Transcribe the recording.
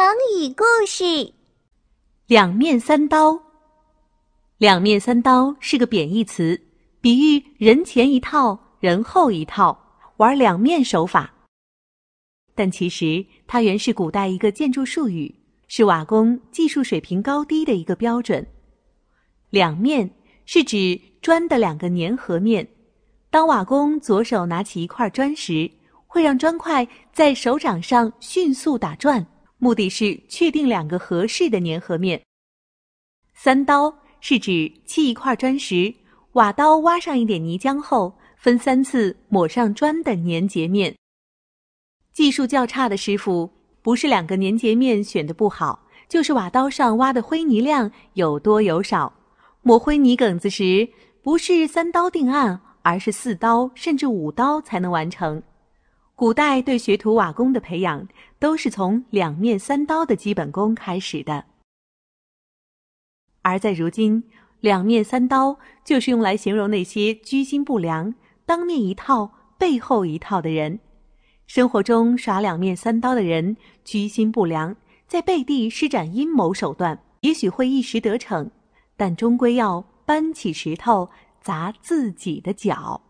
成语故事：两面三刀。两面三刀是个贬义词，比喻人前一套，人后一套，玩两面手法。但其实它原是古代一个建筑术语，是瓦工技术水平高低的一个标准。两面是指砖的两个粘合面。当瓦工左手拿起一块砖时，会让砖块在手掌上迅速打转。目的是确定两个合适的粘合面。三刀是指砌一块砖时，瓦刀挖上一点泥浆后，分三次抹上砖的粘结面。技术较差的师傅，不是两个粘结面选的不好，就是瓦刀上挖的灰泥量有多有少。抹灰泥梗子时，不是三刀定案，而是四刀甚至五刀才能完成。古代对学徒瓦工的培养，都是从两面三刀的基本功开始的。而在如今，两面三刀就是用来形容那些居心不良、当面一套、背后一套的人。生活中耍两面三刀的人，居心不良，在背地施展阴谋手段，也许会一时得逞，但终归要搬起石头砸自己的脚。